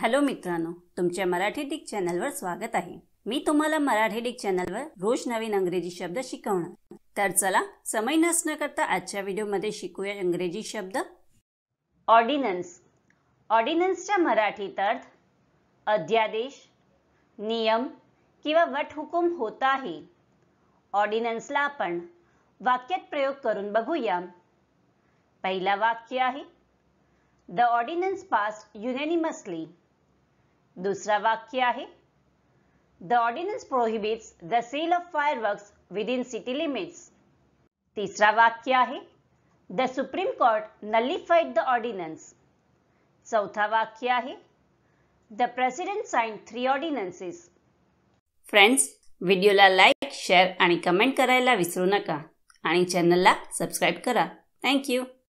hello मित्रांनो तुमच्या Marathi Dick चॅनलवर स्वागत आहे मी तुम्हाला मराठी डिक चॅनलवर रोज नवीन अंग्रेजी शब्द शिकवणार तर चला समय नसण्या करता आजच्या व्हिडिओमध्ये शिकूया इंग्रजी शब्द ऑर्डिनन्स ऑर्डिनन्सच्या मराठीत अर्थ अध्यादेश नियम किंवा वटहुकूम होत आहे ऑर्डिनन्सला आपण वाक्यात प्रयोग करून बघूया पहिला वाक्य आहे द ऑर्डिनन्स पास युनॅनिमसली दुसरा वाक्य आहे the ordinance prohibits the sale of fireworks within city limits तिसरा वाक्य आहे the supreme court nullified the ordinance चौथा वाक्य आहे the president sign three ordinances friends व्हिडिओला लाईक शेअर आणि कमेंट करायला विसरू नका आणि चॅनलला सबस्क्राईब करा थँक्यू